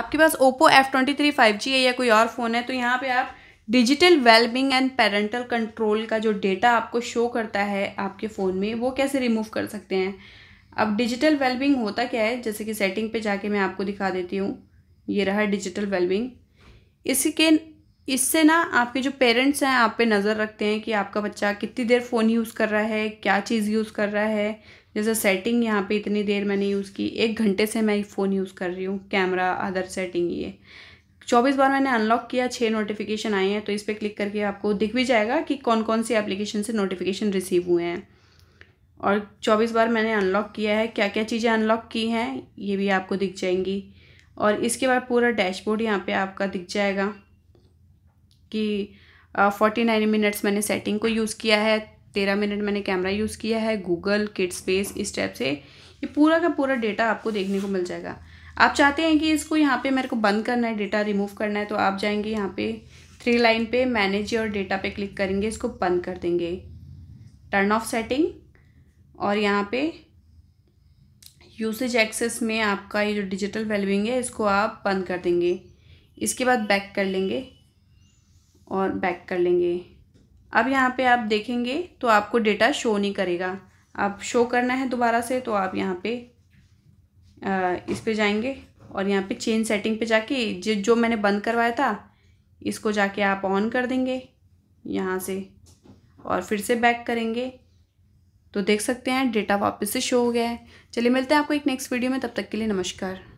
आपके पास Oppo F twenty three five G है या कोई और फ़ोन है तो यहाँ पे आप digital wellbeing and parental control का जो डेटा आपको शो करता है आपके फ़ोन में वो कैसे रिमूव कर सकते हैं अब डिजिटल वेलबिंग होता क्या है जैसे कि सेटिंग पे जाके मैं आपको दिखा देती हूँ ये रहा डिजिटल वेलबिंग इसके इससे ना आपके जो पेरेंट्स हैं आप पे नज़र रखते हैं कि आपका बच्चा कितनी देर फ़ोन यूज़ कर रहा है क्या चीज़ यूज़ कर रहा है जैसे सेटिंग यहाँ पे इतनी देर मैंने यूज़ की एक घंटे से मैं फ़ोन यूज़ कर रही हूँ कैमरा अदर सेटिंग ये चौबीस बार मैंने अनलॉक किया छः नोटिफिकेशन आए हैं तो इस पर क्लिक करके आपको दिख भी जाएगा कि कौन कौन सी एप्लीकेशन से नोटिफिकेशन रिसीव हुए हैं और चौबीस बार मैंने अनलॉक किया है क्या क्या चीज़ें अनलॉक की हैं ये भी आपको दिख जाएंगी और इसके बाद पूरा डैशबोर्ड यहाँ पे आपका दिख जाएगा कि फोर्टी नाइन मिनट्स मैंने सेटिंग को यूज़ किया है तेरह मिनट मैंने कैमरा यूज़ किया है गूगल किट स्पेस इस टाइप से ये पूरा का पूरा डेटा आपको देखने को मिल जाएगा आप चाहते हैं कि इसको यहाँ पे मेरे को बंद करना है डेटा रिमूव करना है तो आप जाएंगे यहाँ पे थ्री लाइन पे मैनेज और डेटा पे क्लिक करेंगे इसको बंद कर देंगे टर्न ऑफ सेटिंग और यहाँ पे यूसेज एक्सेस में आपका ये जो डिजिटल वेलविंग है इसको आप बंद कर देंगे इसके बाद बैक कर लेंगे और बैक कर लेंगे अब यहाँ पे आप देखेंगे तो आपको डेटा शो नहीं करेगा आप शो करना है दोबारा से तो आप यहाँ पे आ, इस पे जाएंगे और यहाँ पे चेंज सेटिंग पे जाके जो जो मैंने बंद करवाया था इसको जाके आप ऑन कर देंगे यहाँ से और फिर से बैक करेंगे तो देख सकते हैं डेटा वापस से शो हो गया है चलिए मिलते हैं आपको एक नेक्स्ट वीडियो में तब तक के लिए नमस्कार